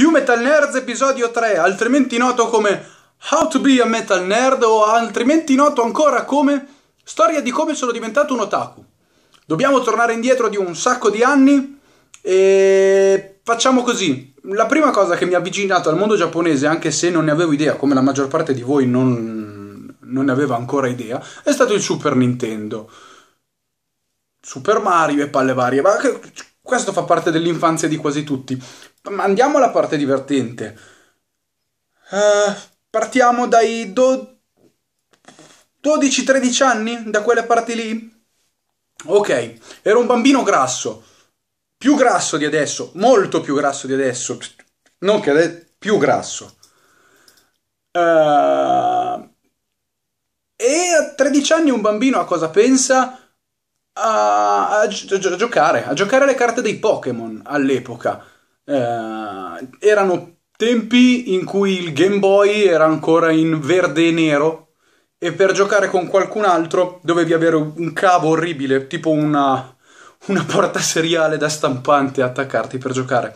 Hugh Metal Nerds episodio 3, altrimenti noto come How to be a Metal Nerd o altrimenti noto ancora come Storia di come sono diventato un otaku. Dobbiamo tornare indietro di un sacco di anni e facciamo così. La prima cosa che mi ha avvicinato al mondo giapponese, anche se non ne avevo idea, come la maggior parte di voi non, non ne aveva ancora idea, è stato il Super Nintendo. Super Mario e palle varie, ma questo fa parte dell'infanzia di quasi tutti. Ma andiamo alla parte divertente. Uh, partiamo dai do... 12-13 anni, da quelle parti lì. Ok, ero un bambino grasso, più grasso di adesso, molto più grasso di adesso, non che adesso, più grasso. Uh, e a 13 anni un bambino a cosa pensa? A, a, gi- a giocare, a giocare alle carte dei Pokémon all'epoca eh, erano tempi in cui il Game Boy era ancora in verde e nero e per giocare con qualcun altro dovevi avere un cavo orribile, tipo una, una porta seriale da stampante a attaccarti per giocare.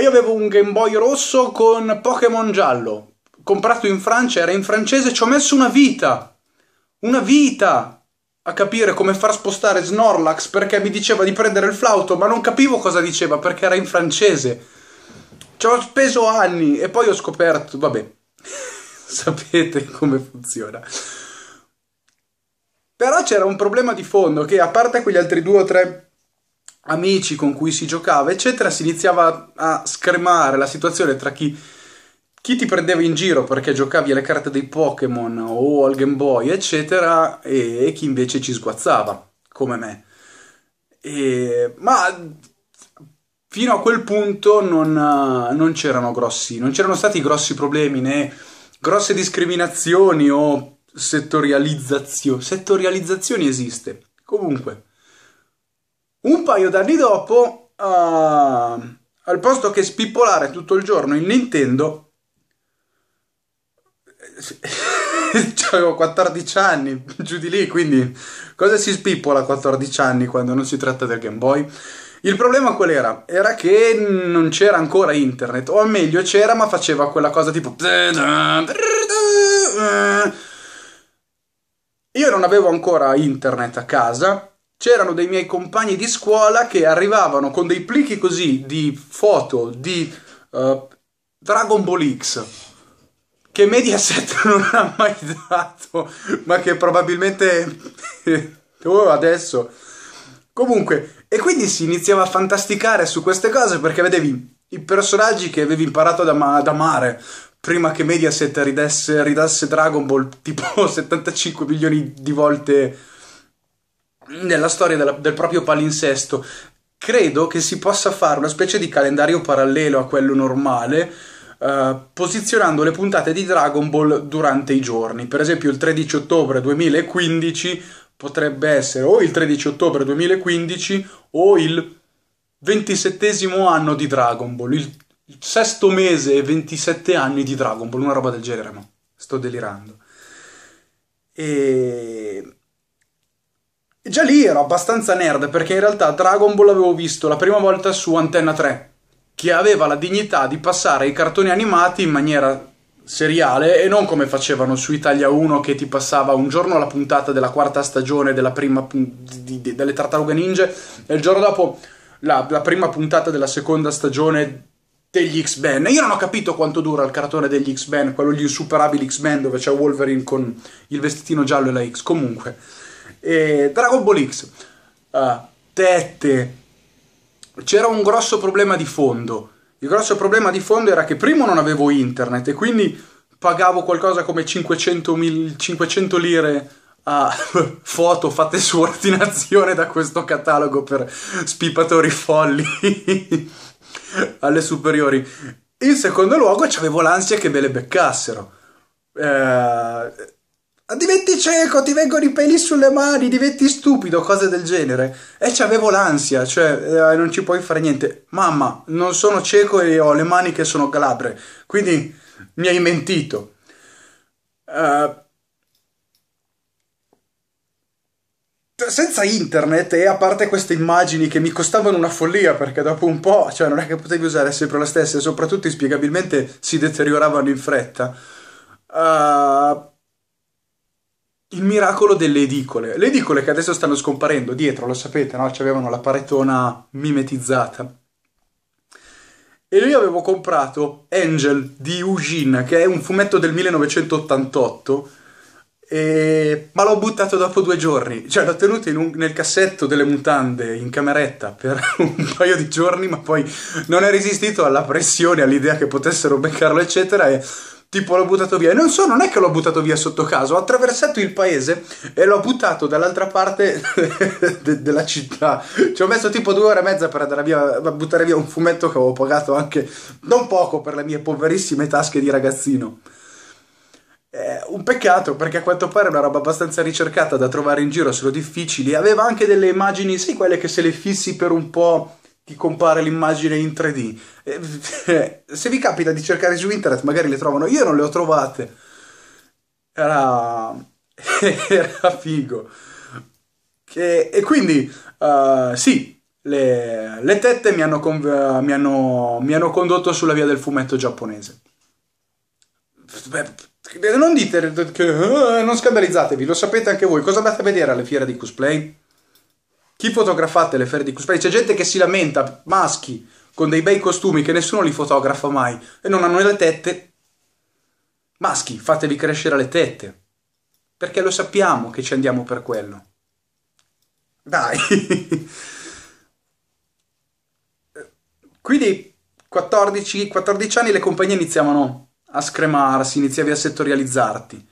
Io avevo un Game Boy rosso con Pokémon giallo, comprato in Francia, era in francese, ci ho messo una vita! Una vita! a capire come far spostare Snorlax perché mi diceva di prendere il flauto, ma non capivo cosa diceva perché era in francese. Ci ho speso anni e poi ho scoperto, vabbè, sapete come funziona. Però c'era un problema di fondo che a parte quegli altri due o tre amici con cui si giocava, eccetera, si iniziava a scremare la situazione tra chi chi ti prendeva in giro perché giocavi alle carte dei Pokémon o al Game Boy, eccetera, e, chi invece ci sguazzava, come me. E, ma fino a quel punto non, non, c'erano grossi, non c'erano stati grossi problemi né grosse discriminazioni o settorializzazioni. Settorializzazioni esiste. Comunque, un paio d'anni dopo, uh, al posto che spippolare tutto il giorno il Nintendo, Cioè, avevo 14 anni, giù di lì, quindi cosa si spippola a 14 anni quando non si tratta del Game Boy? Il problema qual era? Era che non c'era ancora internet, o meglio c'era ma faceva quella cosa tipo... Io non avevo ancora internet a casa, c'erano dei miei compagni di scuola che arrivavano con dei plichi così di foto di uh, Dragon Ball X che Mediaset non ha mai dato, ma che probabilmente oh, adesso. Comunque, e quindi si iniziava a fantasticare su queste cose perché vedevi i personaggi che avevi imparato ad, ama- ad amare prima che Mediaset ridesse, ridasse Dragon Ball tipo 75 milioni di volte nella storia della, del proprio palinsesto. Credo che si possa fare una specie di calendario parallelo a quello normale eh, posizionando le puntate di Dragon Ball durante i giorni. Per esempio il 13 ottobre 2015 potrebbe essere o il 13 ottobre 2015 o il ventisettesimo anno di Dragon Ball, il sesto mese e 27 anni di Dragon Ball, una roba del genere, ma sto delirando. E... Già lì ero abbastanza nerd perché in realtà Dragon Ball l'avevo visto la prima volta su Antenna 3 che aveva la dignità di passare i cartoni animati in maniera seriale e non come facevano su Italia 1 che ti passava un giorno la puntata della quarta stagione della prima pun- di, di, delle Tartarughe Ninja e il giorno dopo la, la prima puntata della seconda stagione degli X-Men. Io non ho capito quanto dura il cartone degli X-Men, quello gli insuperabili X-Men dove c'è Wolverine con il vestitino giallo e la X. Comunque, e eh, Dragon Ball X, uh, tette, c'era un grosso problema di fondo. Il grosso problema di fondo era che primo non avevo internet e quindi pagavo qualcosa come 500, mil, 500 lire a foto fatte su ordinazione da questo catalogo per spipatori folli alle superiori. In secondo luogo avevo l'ansia che me le beccassero. Eh, diventi cieco, ti vengono i peli sulle mani, diventi stupido, cose del genere. E c'avevo l'ansia, cioè eh, non ci puoi fare niente. Mamma, non sono cieco e ho le mani che sono glabre, quindi mi hai mentito. Uh, senza internet e a parte queste immagini che mi costavano una follia perché dopo un po', cioè non è che potevi usare sempre la stessa e soprattutto inspiegabilmente si deterioravano in fretta. Uh, il miracolo delle edicole. Le edicole che adesso stanno scomparendo dietro, lo sapete, no? C'avevano la paretona mimetizzata. E io avevo comprato Angel di Eugene, che è un fumetto del 1988, e... ma l'ho buttato dopo due giorni. Cioè, l'ho tenuto un... nel cassetto delle mutande in cameretta per un paio di giorni, ma poi non è resistito alla pressione, all'idea che potessero beccarlo, eccetera. E tipo l'ho buttato via. E non so, non è che l'ho buttato via sotto caso, ho attraversato il paese e l'ho buttato dall'altra parte de- della città. Ci ho messo tipo due ore e mezza per andare via, a buttare via un fumetto che avevo pagato anche non poco per le mie poverissime tasche di ragazzino. Eh, un peccato perché a quanto pare è una roba abbastanza ricercata da trovare in giro, sono difficili. Aveva anche delle immagini, sai, quelle che se le fissi per un po' ti compare l'immagine in 3D. Eh, eh, se vi capita di cercare su internet, magari le trovano. Io non le ho trovate. Era, Era figo. Che... E quindi, uh, sì, le... le, tette mi hanno, con... mi, hanno... mi hanno condotto sulla via del fumetto giapponese. Beh, non dite che... Non scandalizzatevi, lo sapete anche voi. Cosa andate a vedere alle fiere di cosplay? chi fotografate le fiere di cosplay? C'è cioè, gente che si lamenta, maschi, con dei bei costumi che nessuno li fotografa mai e non hanno le tette. Maschi, fatevi crescere le tette. Perché lo sappiamo che ci andiamo per quello. Dai. Quindi 14, 14 anni le compagnie iniziavano a scremarsi, iniziavi a settorializzarti.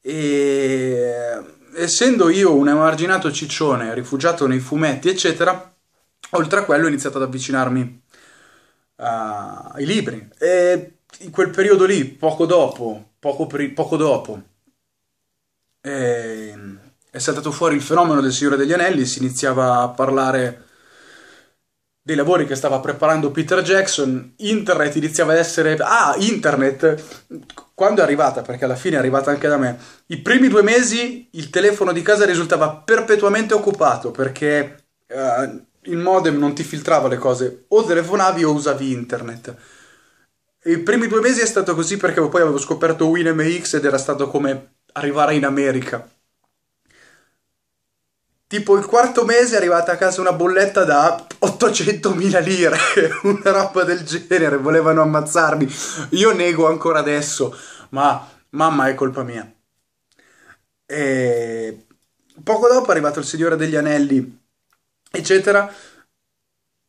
E essendo io un emarginato ciccione, rifugiato nei fumetti, eccetera, oltre a quello ho iniziato ad avvicinarmi uh, ai libri. E in quel periodo lì, poco dopo, poco, pri- poco dopo, eh, è saltato fuori il fenomeno del Signore degli Anelli, si iniziava a parlare dei lavori che stava preparando Peter Jackson, internet iniziava ad essere... Ah, internet! quando è arrivata, perché alla fine è arrivata anche da me, i primi due mesi il telefono di casa risultava perpetuamente occupato perché uh, eh, il modem non ti filtrava le cose, o telefonavi o usavi internet. I primi due mesi è stato così perché poi avevo scoperto WinMX ed era stato come arrivare in America. Tipo il quarto mese è arrivata a casa una bolletta da 800.000 lire, una roba del genere, volevano ammazzarmi. Io nego ancora adesso, ma mamma è colpa mia. E poco dopo è arrivato il Signore degli Anelli, eccetera,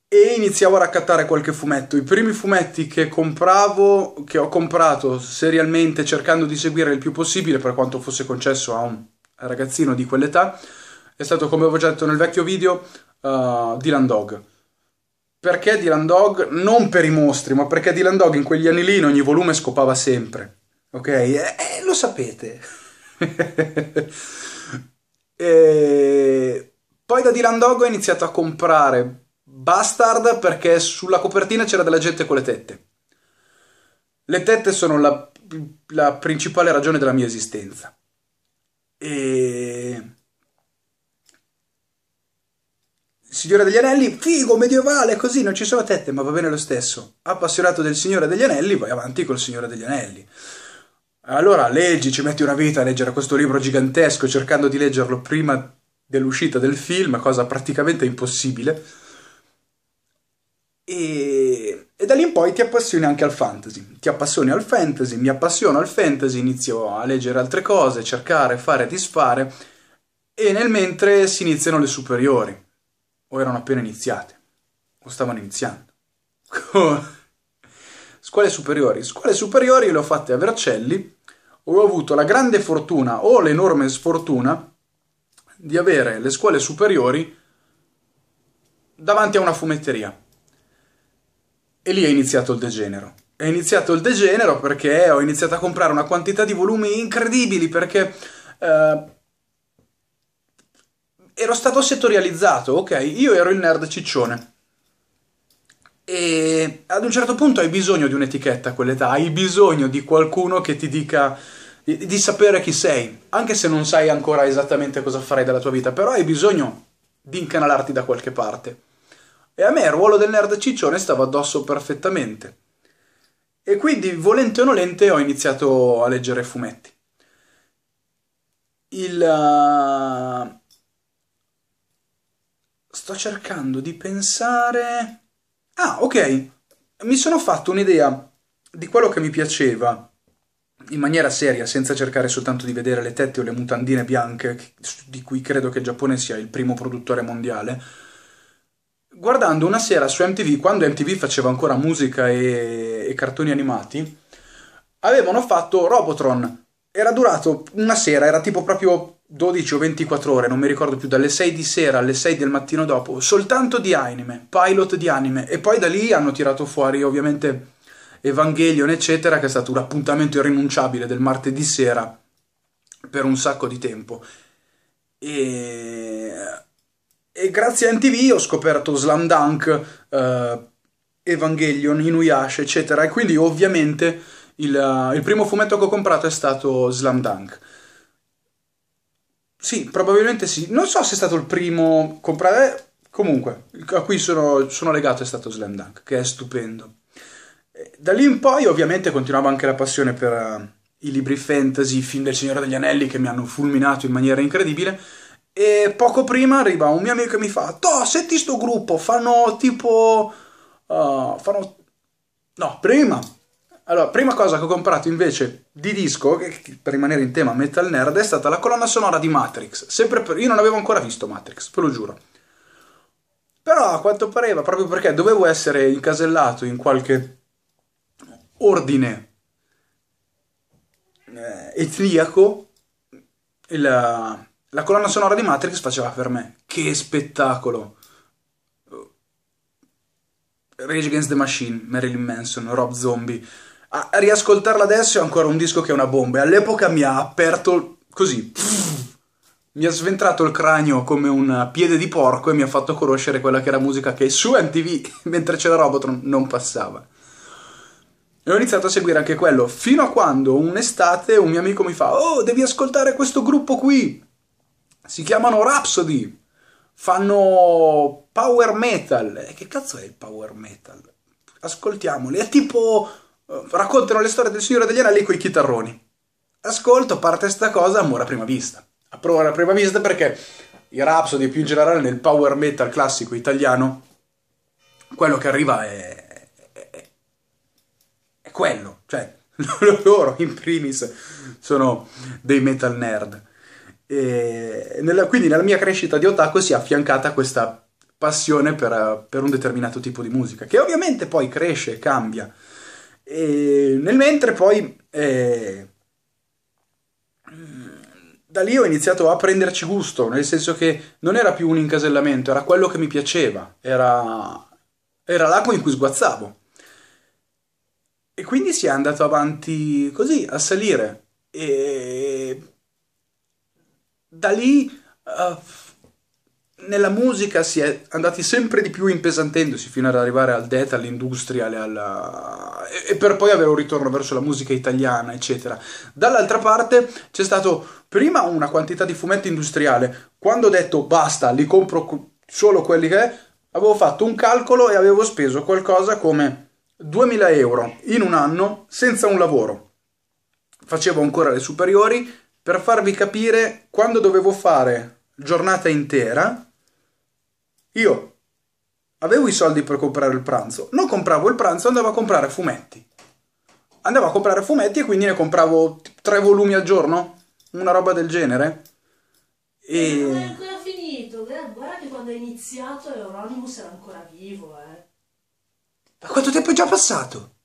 e iniziavo a raccattare qualche fumetto. I primi fumetti che compravo, che ho comprato serialmente cercando di seguire il più possibile per quanto fosse concesso a un ragazzino di quell'età, è stato, come avevo già detto nel vecchio video, uh, Dylan Dog. Perché Dylan Dog? Non per i mostri, ma perché Dylan Dog in quegli anni lì in ogni volume scopava sempre. Ok? Eh, eh, lo sapete. e... Poi da Dylan Dog ho iniziato a comprare Bastard perché sulla copertina c'era della gente con le tette. Le tette sono la, la principale ragione della mia esistenza. E Signore degli Anelli, figo, medievale, così, non ci sono tette, ma va bene lo stesso. Appassionato del Signore degli Anelli, vai avanti col Signore degli Anelli. Allora leggi, ci metti una vita a leggere questo libro gigantesco, cercando di leggerlo prima dell'uscita del film, cosa praticamente impossibile. E... e, da lì in poi ti appassioni anche al fantasy. Ti appassioni al fantasy, mi appassiono al fantasy, inizio a leggere altre cose, cercare, fare, disfare, e nel mentre si iniziano le superiori o erano appena iniziate, o stavano iniziando. scuole superiori. Scuole superiori le ho fatte a Vercelli, ho avuto la grande fortuna o l'enorme sfortuna di avere le scuole superiori davanti a una fumetteria. E lì è iniziato il degenero. È iniziato il degenero perché ho iniziato a comprare una quantità di volumi incredibili perché... Eh, ero stato settorializzato, ok? Io ero il nerd ciccione. E ad un certo punto hai bisogno di un'etichetta a quell'età, hai bisogno di qualcuno che ti dica di, di, sapere chi sei, anche se non sai ancora esattamente cosa farai della tua vita, però hai bisogno di incanalarti da qualche parte. E a me il ruolo del nerd ciccione stava addosso perfettamente. E quindi, volente o nolente, ho iniziato a leggere fumetti. Il, uh Sto cercando di pensare... Ah, ok. Mi sono fatto un'idea di quello che mi piaceva in maniera seria, senza cercare soltanto di vedere le tette o le mutandine bianche, di cui credo che il Giappone sia il primo produttore mondiale, guardando una sera su MTV, quando MTV faceva ancora musica e, e cartoni animati, avevano fatto Robotron, era durato una sera, era tipo proprio 12 o 24 ore, non mi ricordo più, dalle 6 di sera alle 6 del mattino dopo, soltanto di anime, pilot di anime, e poi da lì hanno tirato fuori ovviamente Evangelion, eccetera, che è stato un appuntamento irrinunciabile del martedì sera per un sacco di tempo. E, e grazie a NTV ho scoperto Slam Dunk, eh, Evangelion, Inuyasha, eccetera, e quindi ovviamente il, eh, il primo fumetto che ho comprato è stato Slam Dunk. Sì, probabilmente sì. Non so se è stato il primo comprare. Eh, comunque, a cui sono, sono legato è stato Slam Dunk, che è stupendo. Da lì in poi, ovviamente, continuava anche la passione per eh, i libri fantasy, i film del Signore degli Anelli che mi hanno fulminato in maniera incredibile. E poco prima arriva un mio amico che mi fa: Toh, senti sto gruppo, fanno tipo. Uh, fanno. No, prima allora, prima cosa che ho comprato invece di disco, per rimanere in tema metal nerd, è stata la colonna sonora di Matrix. Sempre Per... Io non avevo ancora visto Matrix, ve lo giuro. Però a quanto pareva, proprio perché dovevo essere incasellato in qualche ordine eh, etniaco, la, la colonna sonora di Matrix faceva per me. Che spettacolo! Rage Against the Machine, Marilyn Manson, Rob Zombie a riascoltarla adesso è ancora un disco che è una bomba. E all'epoca mi ha aperto così. Mi ha sventrato il cranio come un piede di porco e mi ha fatto conoscere quella che era musica che su MTV, mentre c'era Robotron, non passava. E ho iniziato a seguire anche quello, fino a quando un'estate un mio amico mi fa «Oh, devi ascoltare questo gruppo qui! Si chiamano Rhapsody! Fanno power metal!» e Che cazzo è il power metal? Ascoltiamoli, è tipo raccontano le storie del Signore degli Anelli con i chitarroni. Ascolto, parte questa cosa, amore a prima vista. Amore a prima vista perché i Rhapsody più in generale nel power metal classico italiano, quello che arriva è, è, è quello, cioè loro in primis sono dei metal nerd. Nella, quindi nella mia crescita di otaku si è affiancata questa passione per, per un determinato tipo di musica, che ovviamente poi cresce e cambia nel mentre poi eh, da lì ho iniziato a prenderci gusto, nel senso che non era più un incasellamento, era quello che mi piaceva, era, era l'acqua in cui sguazzavo. E quindi si è andato avanti così, a salire. E da lì... Uh, nella musica si è andati sempre di più impesantendosi fino ad arrivare al death, all'industrial alla... e, per poi avere un ritorno verso la musica italiana, eccetera. Dall'altra parte c'è stato prima una quantità di fumetti industriale. Quando ho detto basta, li compro solo quelli che è, avevo fatto un calcolo e avevo speso qualcosa come 2000 euro in un anno senza un lavoro. Facevo ancora le superiori per farvi capire quando dovevo fare giornata intera io avevo i soldi per comprare il pranzo, non compravo il pranzo, andavo a comprare fumetti. Andavo a comprare fumetti e quindi ne compravo tre volumi al giorno, una roba del genere. Eh, e... Non è ancora finito? Guarda che quando è iniziato Euronymous era ancora vivo, eh. Ma quanto tempo è già passato?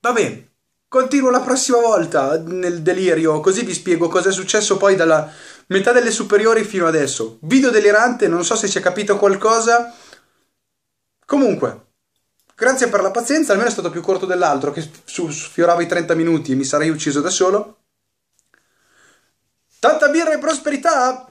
Va bene. Continuo la prossima volta nel delirio, così vi spiego cosa è successo poi dalla metà delle superiori fino adesso. Video delirante, non so se ci è capito qualcosa. Comunque, grazie per la pazienza, almeno è stato più corto dell'altro che sfiorava i 30 minuti e mi sarei ucciso da solo. Tanta birra e prosperità!